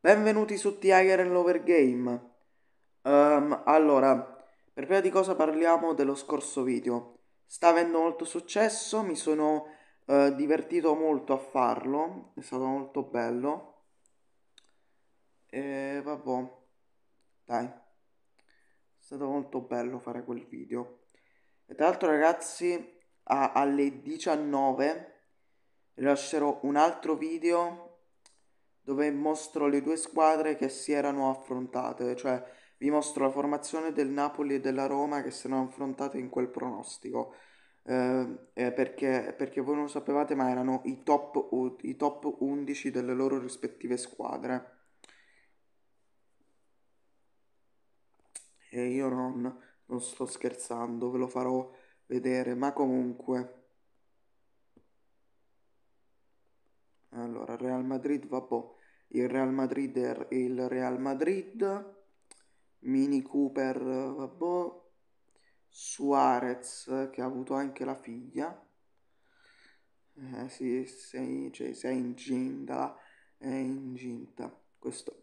Benvenuti su Tiger and Overgame. Um, ehm, allora, per prima di cosa parliamo dello scorso video. Sta avendo molto successo, mi sono uh, divertito molto a farlo, è stato molto bello. E vabbè, dai, è stato molto bello fare quel video. E tra l'altro ragazzi, a, alle 19 rilascerò un altro video dove mostro le due squadre che si erano affrontate, cioè vi mostro la formazione del Napoli e della Roma che si erano affrontate in quel pronostico. Eh, eh perché, perché, voi non lo sapevate, ma erano i top, i top 11 delle loro rispettive squadre. E io non, non sto scherzando, ve lo farò vedere, ma comunque. Allora, Real Madrid, vabbò, il Real Madrid è il Real Madrid, Mini Cooper, vabbò, Suarez che ha avuto anche la figlia. Eh, sì, sei, cioè, sei inginta, è inginta. Questo,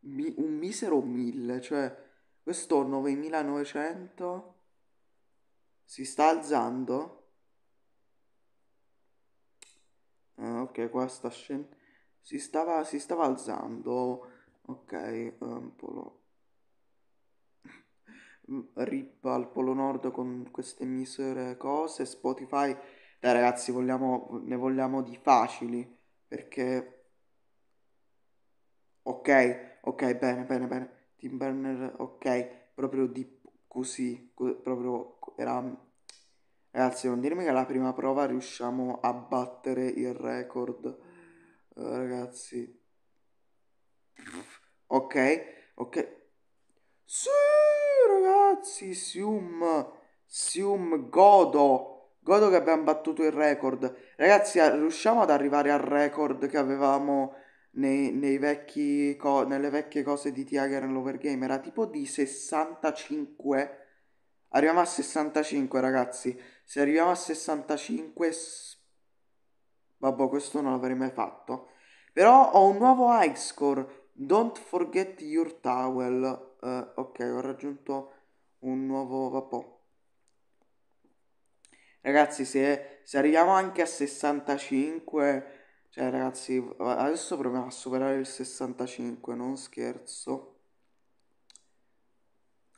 mi, un misero 1000, cioè questo 9900 si sta alzando Ah, ok, qua sta scendendo. Si stava, si stava alzando. Ok, um, polo. Mm, Rip al Polo Nord con queste misere cose. Spotify. Dai ragazzi, vogliamo, ne vogliamo di facili. Perché... Ok, ok, bene, bene, bene. Team Burner, ok. Proprio di così. Proprio era Ragazzi, non dirmi che alla prima prova riusciamo a battere il record. Uh, ragazzi. Ok, ok. Sì, ragazzi, Sium. Sium Godo. Godo che abbiamo battuto il record. Ragazzi, riusciamo ad arrivare al record che avevamo nei, nei vecchi nelle vecchie cose di Tiager nell'Overgame. Era tipo di 65. Arriviamo a 65, ragazzi. Se arriviamo a 65... Vabbè, questo non l'avrei mai fatto. Però ho un nuovo high score. Don't forget your towel. Uh, ok, ho raggiunto un nuovo... Vabbè. Ragazzi, se, se arriviamo anche a 65... Cioè, ragazzi, adesso proviamo a superare il 65, non scherzo.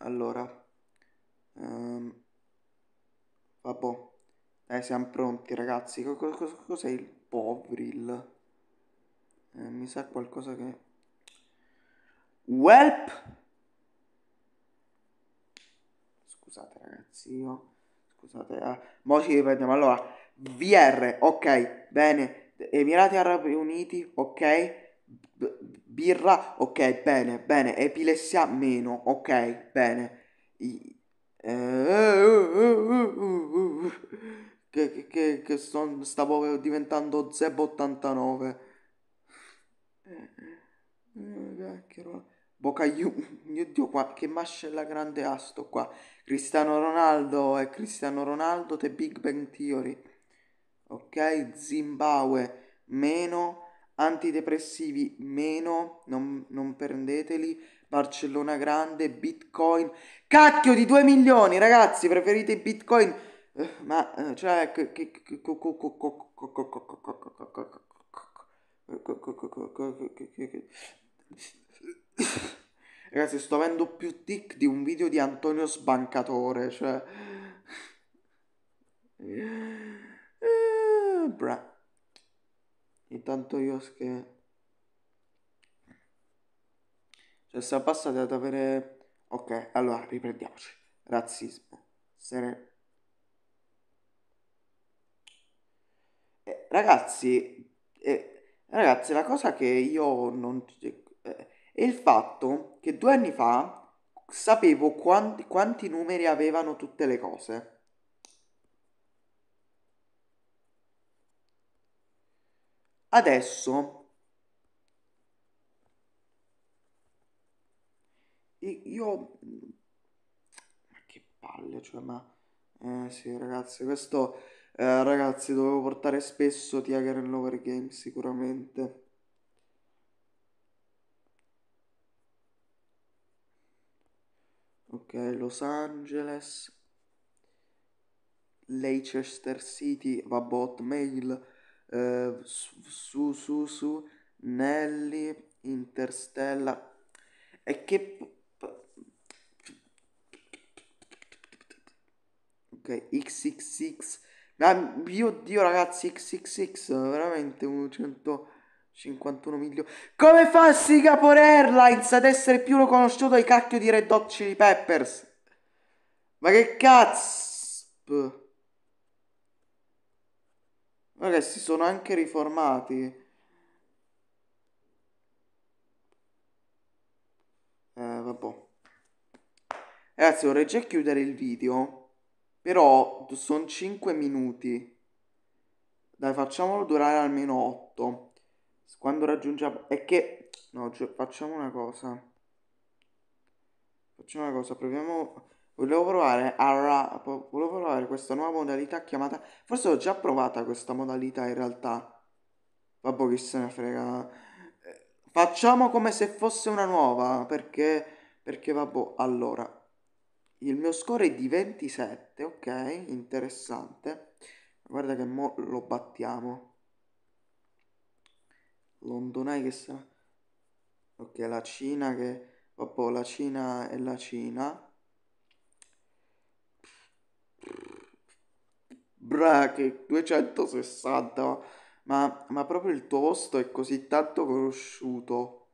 Allora. Um, Vabbè. Eh, siamo pronti, ragazzi. cos'è il Povril? Eh, mi sa qualcosa che... Welp! Scusate, ragazzi, io... Scusate. Eh. Mo ci riprendiamo. Allora, VR, ok, bene. Emirati Arabi Uniti, ok. B birra, ok, bene, bene. Epilessia, meno, ok, bene. I che, che, che, son, stavo diventando Zeb 89 Bocaiu, mio dio qua, che mascella grande asto qua. Cristiano Ronaldo e Cristiano Ronaldo The Big Bang Theory. Ok, Zimbabwe, meno, antidepressivi, meno, non, non prendeteli, Barcellona grande, Bitcoin. Cacchio di 2 milioni, ragazzi, preferite i Bitcoin? Ma cioè Ragazzi, sto avendo più tic di un video di Antonio Sbancatore, cioè Bra. Intanto io che Cioè siamo passati ad avere... Ok, allora riprendiamoci. Razzismo. Se ne... Eh, ragazzi, eh, ragazzi, la cosa che io non... Eh, è il fatto che due anni fa sapevo quanti, quanti numeri avevano tutte le cose. Adesso E io... Ma che palle, cioè, ma... Eh sì, ragazzi, questo... Eh, ragazzi, dovevo portare spesso Tiager in Lover Game, sicuramente. Ok, Los Angeles. Leicester City, Vabot Mail, eh, su, su, su, Nelly, Interstella. E che XXX. Ah, mio dio ragazzi, XXX, veramente 151 milioni. Come fa Singapore Airlines ad essere più conosciuto ai cacchio di Red Hot Chili Peppers? Ma che cazzo? Ragazzi, sono anche riformati. Eh, vabbè. Ragazzi, vorrei già chiudere il video. Però sono 5 minuti. Dai, facciamolo durare almeno 8. Quando raggiungiamo... È che... No, cioè, facciamo una cosa. Facciamo una cosa, proviamo... Volevo provare, ra... Volevo provare questa nuova modalità chiamata... Forse l'ho già provata questa modalità in realtà. Vabbè, chi se ne frega. Facciamo come se fosse una nuova, perché... Perché vabbè, allora il mio score è di 27, ok, interessante. Guarda che mo lo battiamo. Londonai che sarà... Ok, la Cina che... Vabbè, la Cina è la Cina. Bra, che 260. Ma, ma proprio il tuo posto è così tanto conosciuto.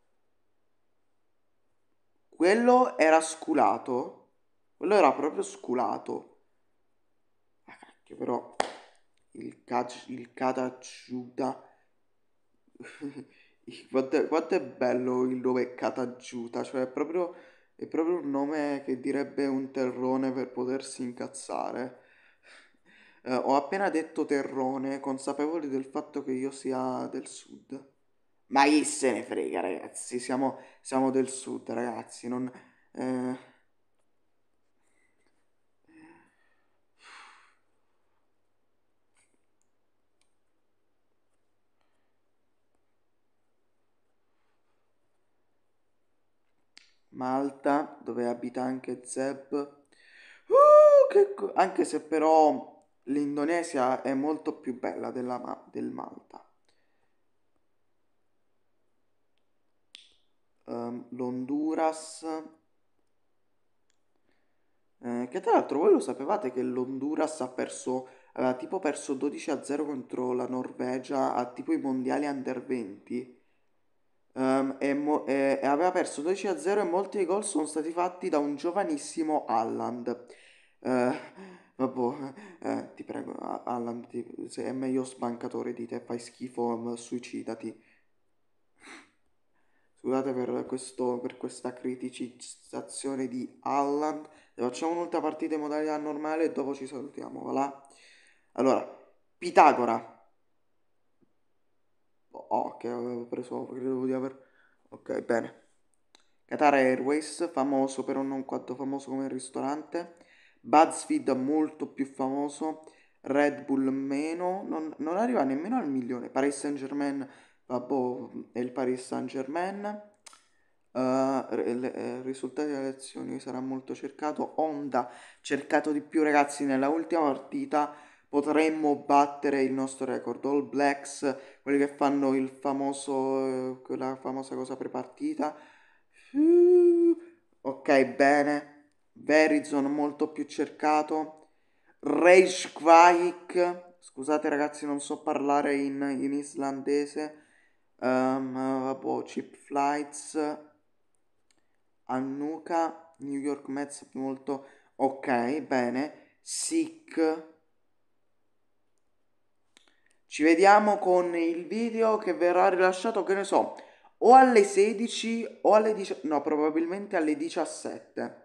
Quello era sculato. Quello era proprio sculato. Ah, cacchio, però. Il, cac- il Cataciuta. quanto, è, quanto, è, bello il nome Cataciuta. Cioè, è proprio, è proprio un nome che direbbe un terrone per potersi incazzare. Uh, ho appena detto terrone, consapevoli del fatto che io sia del sud. Ma chi se ne frega, ragazzi? Siamo, siamo del sud, ragazzi. Non, eh Malta, dove abita anche Zeb. Uh, co- anche se però l'Indonesia è molto più bella della, del Malta. Um, ehm, L'Honduras. Eh, che tra l'altro voi lo sapevate che l'Honduras ha perso, aveva tipo perso 12 a 0 contro la Norvegia a tipo i mondiali under 20 um, e, mo- e-, e, aveva perso 12-0 a e molti dei gol sono stati fatti da un giovanissimo Alland. Uh, eh, vabbè, eh, ti prego, Alland, ti- se è meglio sbancatore di te, fai schifo, mm, suicidati. Scusate per, questo, per questa criticizzazione di Alland. Facciamo un'altra partita in modalità normale e dopo ci salutiamo, voilà. Allora, Pitagora Ok, avevo preso, credevo di aver... Ok, bene. Qatar Airways, famoso però non quanto famoso come ristorante. BuzzFeed molto più famoso. Red Bull meno. Non, non arriva nemmeno al milione. Paris Saint Germain, vabbè, è il Paris Saint Germain. Uh, eh, il eh, risultato delle azioni sarà molto cercato. Honda cercato di più ragazzi nella ultima partita potremmo battere il nostro record. All Blacks, quelli che fanno il famoso, quella eh, famosa cosa prepartita. Ok, bene. Verizon molto più cercato. Reishkvaik, scusate ragazzi non so parlare in, in islandese. Um, vabbò, Chip Flights. Annuka, New York Mets molto ok, bene. Sick ci vediamo con il video che verrà rilasciato, che ne so, o alle 16 o alle 10, no, probabilmente alle 17.